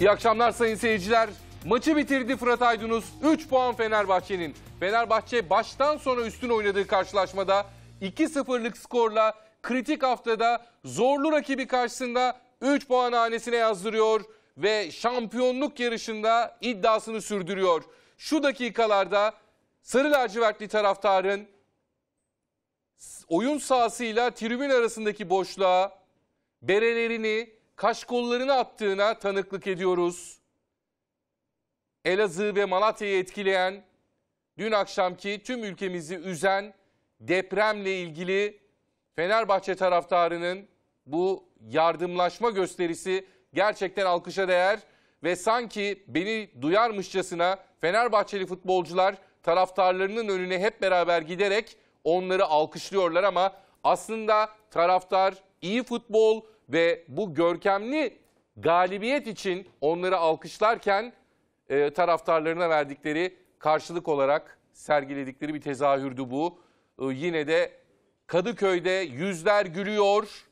İyi akşamlar sayın seyirciler. Maçı bitirdi Fırat Aydınus. 3 puan Fenerbahçe'nin. Fenerbahçe baştan sonra üstün oynadığı karşılaşmada 2-0'lık skorla kritik haftada zorlu rakibi karşısında 3 puan hanesine yazdırıyor ve şampiyonluk yarışında iddiasını sürdürüyor. Şu dakikalarda sarı lacivertli taraftarın oyun sahasıyla tribün arasındaki boşluğa berelerini kaş kollarını attığına tanıklık ediyoruz. Elazığ ve Malatya'yı etkileyen, dün akşamki tüm ülkemizi üzen depremle ilgili Fenerbahçe taraftarının bu yardımlaşma gösterisi gerçekten alkışa değer ve sanki beni duyarmışçasına Fenerbahçeli futbolcular taraftarlarının önüne hep beraber giderek onları alkışlıyorlar ama aslında taraftar iyi futbol, ve bu görkemli galibiyet için onları alkışlarken e, taraftarlarına verdikleri karşılık olarak sergiledikleri bir tezahürdü bu. E, yine de Kadıköy'de yüzler gülüyor.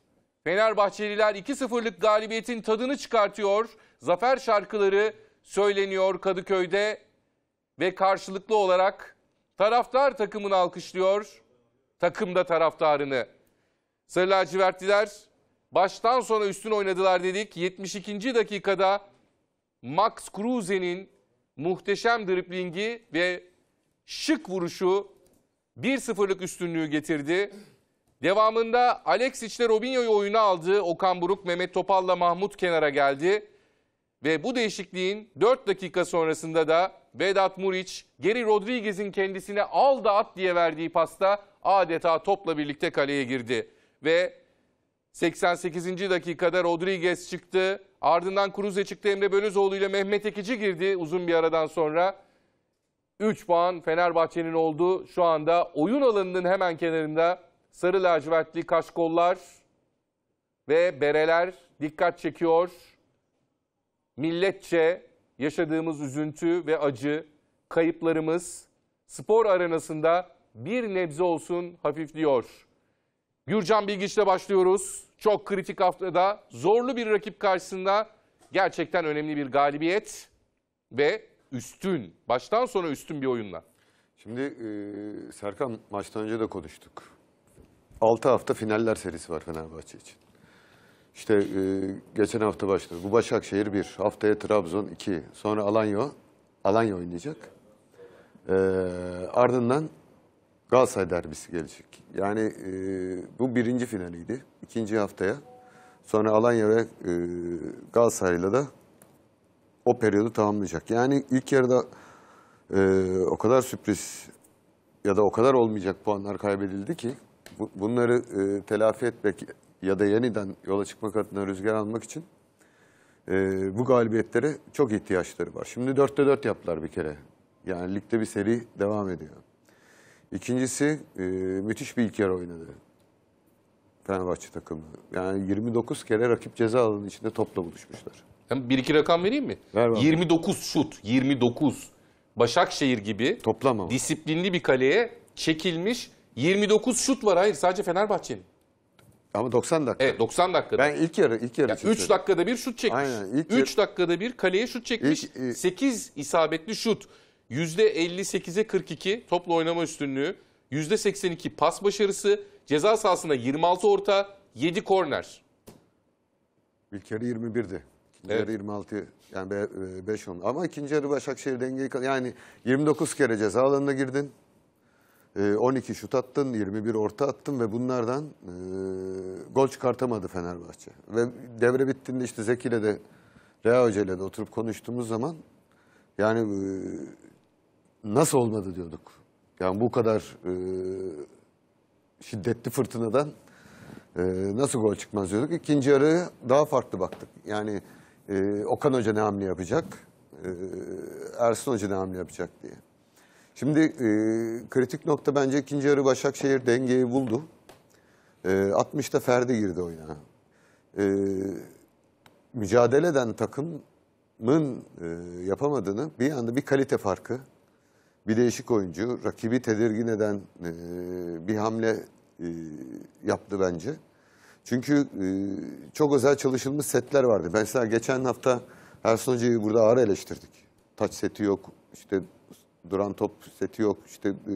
Fenerbahçeliler 2-0'lık galibiyetin tadını çıkartıyor. Zafer şarkıları söyleniyor Kadıköy'de ve karşılıklı olarak taraftar takımını alkışlıyor. Takım da taraftarını. Sarı lacivertliler Baştan sona üstün oynadılar dedik. 72. dakikada Max Kruse'nin muhteşem driblingi ve şık vuruşu 1-0'lık üstünlüğü getirdi. Devamında Alexic'le Robinho'yu oyuna aldı. Okan Buruk, Mehmet Topal'la Mahmut kenara geldi. Ve bu değişikliğin 4 dakika sonrasında da Vedat Muriç, Geri Rodriguez'in kendisine al da at diye verdiği pasta adeta topla birlikte kaleye girdi. Ve 88. dakikada Rodriguez çıktı. Ardından Cruze çıktı. Emre Bölözoğlu ile Mehmet Ekici girdi uzun bir aradan sonra. 3 puan Fenerbahçe'nin oldu. Şu anda oyun alanının hemen kenarında sarı lacivertli kaşkollar ve bereler dikkat çekiyor. Milletçe yaşadığımız üzüntü ve acı, kayıplarımız spor arenasında bir nebze olsun hafifliyor. Gürcan Bilgiç'le başlıyoruz. Çok kritik haftada zorlu bir rakip karşısında gerçekten önemli bir galibiyet ve üstün, baştan sona üstün bir oyunla. Şimdi e, Serkan maçtan önce de konuştuk. 6 hafta finaller serisi var Fenerbahçe için. İşte e, geçen hafta başladı. Bu Başakşehir 1, haftaya Trabzon 2, sonra Alanya, Alanya oynayacak. E, ardından Galatasaray derbisi gelecek. Yani e, bu birinci finaliydi. İkinci haftaya. Sonra Alanya'ya e, Galatasaray'la da o periyodu tamamlayacak. Yani ilk yarıda e, o kadar sürpriz ya da o kadar olmayacak puanlar kaybedildi ki bu, bunları e, telafi etmek ya da yeniden yola çıkmak adına rüzgar almak için e, bu galibiyetlere çok ihtiyaçları var. Şimdi dörtte dört yaptılar bir kere. Yani ligde bir seri devam ediyor. İkincisi e, müthiş bir ilk yarı oynadı. Fenerbahçe takımı. Yani 29 kere rakip ceza alanının içinde topla buluşmuşlar. Hem bir iki rakam vereyim mi? Ver 29 şut, 29. Başakşehir gibi Toplam disiplinli bir kaleye çekilmiş 29 şut var. Hayır sadece Fenerbahçe'nin. Ama 90 dakika. Evet 90 dakika. Ben ilk yarı ilk yarı Ya için 3 dakikada bir şut çekmiş. Aynen, ilk 3 dakikada bir kaleye şut çekmiş. İlk, e- 8 isabetli şut. %58'e 42 toplu oynama üstünlüğü, %82 pas başarısı, ceza sahasında 26 orta, 7 korner. İlk yarı 21'di. İkinci evet. 26 yani 5 e, oldu. Ama ikinci yarı Başakşehir dengeyi yani 29 kere ceza alanına girdin. 12 e, şut attın, 21 orta attın ve bunlardan e, gol çıkartamadı Fenerbahçe. Ve devre bittiğinde işte Zeki ile de Rea Hoca ile de oturup konuştuğumuz zaman yani nasıl olmadı diyorduk. Yani bu kadar e, şiddetli fırtınadan e, nasıl gol çıkmaz diyorduk. İkinci yarı daha farklı baktık. Yani e, Okan Hoca ne hamle yapacak, e, Ersin Hoca ne hamle yapacak diye. Şimdi e, kritik nokta bence ikinci yarı Başakşehir dengeyi buldu. E, 60'ta Ferdi girdi oyuna. E, mücadele eden takımın e, yapamadığını bir anda bir kalite farkı bir değişik oyuncu. Rakibi tedirgin eden e, bir hamle e, yaptı bence. Çünkü e, çok özel çalışılmış setler vardı. Mesela geçen hafta Ersun Hoca'yı burada ağır eleştirdik. Taç seti yok, işte duran top seti yok, işte e,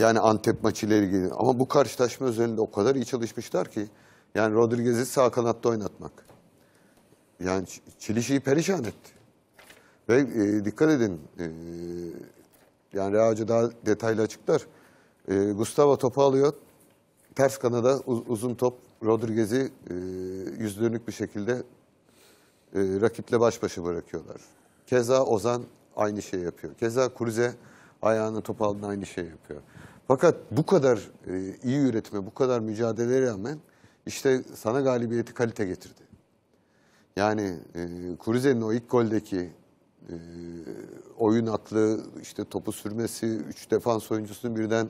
yani Antep maçıyla ilgili. Ama bu karşılaşma üzerinde o kadar iyi çalışmışlar ki. Yani Rodriguez'i sağ kanatta oynatmak. Yani Çilişi'yi perişan etti. Ve e, dikkat edin, e, yani Reha daha detaylı açıklar. E, Gustavo topu alıyor, ters kanada uz, uzun top Rodriguez'i e, yüzdönük bir şekilde e, rakiple baş başa bırakıyorlar. Keza Ozan aynı şey yapıyor. Keza Kurize ayağını top aldığında aynı şey yapıyor. Fakat bu kadar e, iyi üretme, bu kadar mücadeleye rağmen işte sana galibiyeti kalite getirdi. Yani e, Kurize'nin o ilk goldeki e, oyun aklı, işte topu sürmesi, üç defans oyuncusunu birden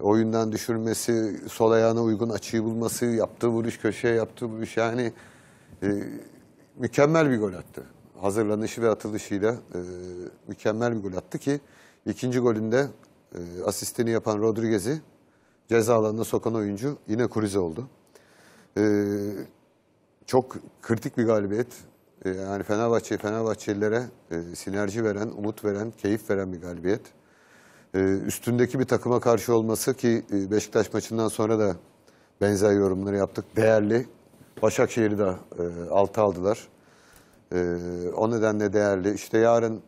oyundan düşürmesi, sol ayağına uygun açıyı bulması, yaptığı vuruş, köşeye yaptığı vuruş yani e, mükemmel bir gol attı. Hazırlanışı ve atılışıyla e, mükemmel bir gol attı ki ikinci golünde e, asistini yapan Rodriguez'i ceza alanına sokan oyuncu yine Kurize oldu. E, çok kritik bir galibiyet. Ee, yani Fenerbahçe, Fenerbahçelilere e, sinerji veren, umut veren, keyif veren bir galibiyet. E, üstündeki bir takıma karşı olması ki e, Beşiktaş maçından sonra da benzer yorumları yaptık. Değerli. Başakşehir'i de e, altı aldılar. E, o nedenle değerli. İşte yarın e,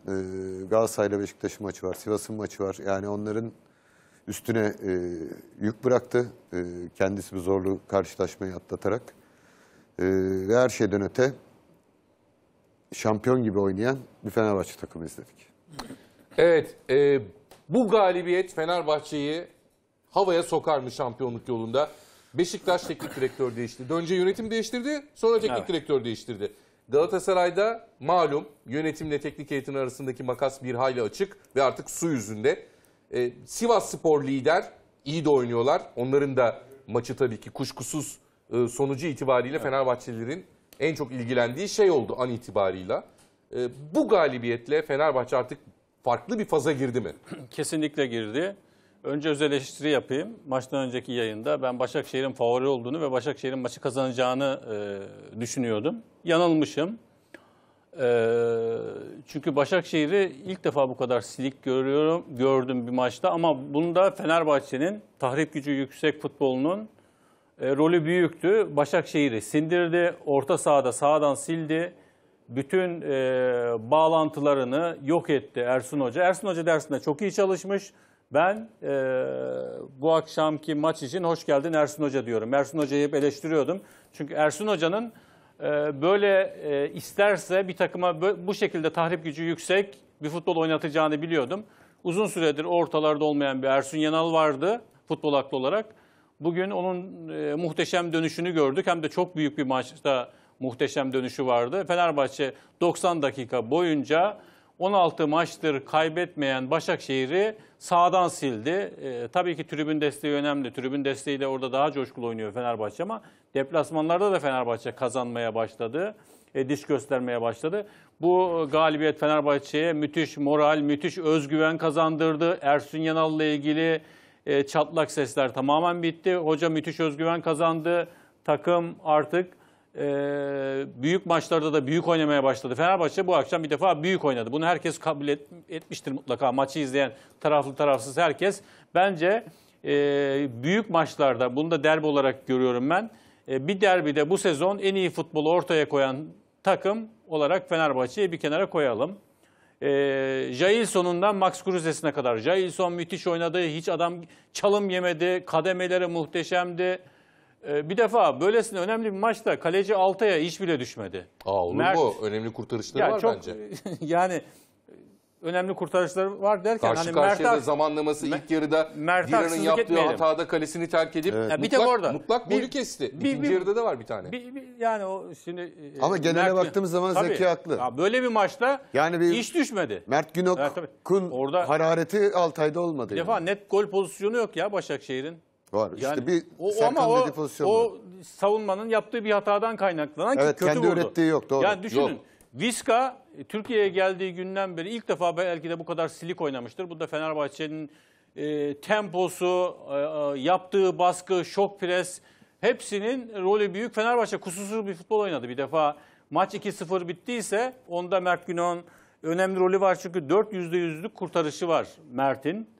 Galatasaray'la Beşiktaş'ın maçı var, Sivas'ın maçı var. Yani onların üstüne e, yük bıraktı. E, kendisi bir zorlu karşılaşmayı atlatarak. E, ve her şeyden öte şampiyon gibi oynayan bir Fenerbahçe takımı izledik. Evet, e, bu galibiyet Fenerbahçe'yi havaya sokar mı şampiyonluk yolunda? Beşiktaş teknik direktör değişti, Önce yönetim değiştirdi, sonra teknik evet. direktör değiştirdi. Galatasaray'da malum yönetimle teknik heyetin arasındaki makas bir hayli açık ve artık su yüzünde. E, Sivas Spor lider, iyi de oynuyorlar. Onların da maçı tabii ki kuşkusuz e, sonucu itibariyle evet. Fenerbahçelilerin en çok ilgilendiği şey oldu an itibarıyla. E, bu galibiyetle Fenerbahçe artık farklı bir faza girdi mi? Kesinlikle girdi. Önce öz eleştiri yapayım. Maçtan önceki yayında ben Başakşehir'in favori olduğunu ve Başakşehir'in maçı kazanacağını e, düşünüyordum. Yanılmışım. E, çünkü Başakşehir'i ilk defa bu kadar silik görüyorum, gördüm bir maçta ama bunda Fenerbahçe'nin tahrip gücü yüksek futbolunun e, rolü büyüktü. Başakşehir'i sindirdi. Orta sahada sağdan sildi. Bütün e, bağlantılarını yok etti Ersun Hoca. Ersun Hoca dersinde çok iyi çalışmış. Ben e, bu akşamki maç için hoş geldin Ersun Hoca diyorum. Ersun Hoca'yı hep eleştiriyordum. Çünkü Ersun Hoca'nın e, böyle e, isterse bir takıma bu şekilde tahrip gücü yüksek bir futbol oynatacağını biliyordum. Uzun süredir ortalarda olmayan bir Ersun Yanal vardı futbol aklı olarak. Bugün onun e, muhteşem dönüşünü gördük. Hem de çok büyük bir maçta muhteşem dönüşü vardı. Fenerbahçe 90 dakika boyunca 16 maçtır kaybetmeyen Başakşehir'i sağdan sildi. E, tabii ki tribün desteği önemli. Tribün desteğiyle orada daha coşkulu oynuyor Fenerbahçe ama deplasmanlarda da Fenerbahçe kazanmaya başladı. E, diş göstermeye başladı. Bu galibiyet Fenerbahçe'ye müthiş moral, müthiş özgüven kazandırdı. Ersun Yanal'la ilgili e, çatlak sesler tamamen bitti. Hoca müthiş özgüven kazandı. Takım artık e, büyük maçlarda da büyük oynamaya başladı. Fenerbahçe bu akşam bir defa büyük oynadı. Bunu herkes kabul et, etmiştir mutlaka. Maçı izleyen taraflı tarafsız herkes. Bence e, büyük maçlarda, bunu da derbi olarak görüyorum ben. E, bir derbide bu sezon en iyi futbolu ortaya koyan takım olarak Fenerbahçe'yi bir kenara koyalım. E, Jailson'undan Max Kruse'sine kadar. Jailson müthiş oynadı. Hiç adam çalım yemedi. Kademeleri muhteşemdi. E, bir defa böylesine önemli bir maçta kaleci Altay'a iş bile düşmedi. Aa, olur Mert, mu? Önemli kurtarışları ya var çok, bence. yani önemli kurtarışları var derken Karşı hani karşıya da zamanlaması ilk yarıda Mert yaptığı etmeyelim. hatada kalesini terk edip Evet. mutlak, Ya bir tek orada. mutlak golü Bir- kesti. bir- İkinci bir- yarıda da var bir tane. bir, bir- yani o şimdi e, Ama genele baktığımız zaman Zeki haklı. Ya böyle bir maçta Yani bir- hiç düşmedi. Mert Evet, tabii. Günok'un Orada- harareti Altay'da olmadı. Bir yani. defa net gol pozisyonu yok ya Başakşehir'in. Var. İşte Yani bir o, Serkan ama o, dediği pozisyon var. savunmanın yaptığı bir hatadan kaynaklanan ki Evet, kötü kendi vurdu. ürettiği yok, doğru. Yani düşünün. Yok. Viska e, Türkiye'ye geldiği günden beri ilk defa belki de bu kadar silik oynamıştır. Bu da Fenerbahçe'nin e, temposu, e, e yaptığı baskı, şok pres hepsinin rolü büyük. Fenerbahçe kusursuz bir futbol oynadı bir defa. Maç 2-0 bittiyse onda Mert Günok'un önemli rolü var çünkü 4 yüzlük kurtarışı var Mert'in.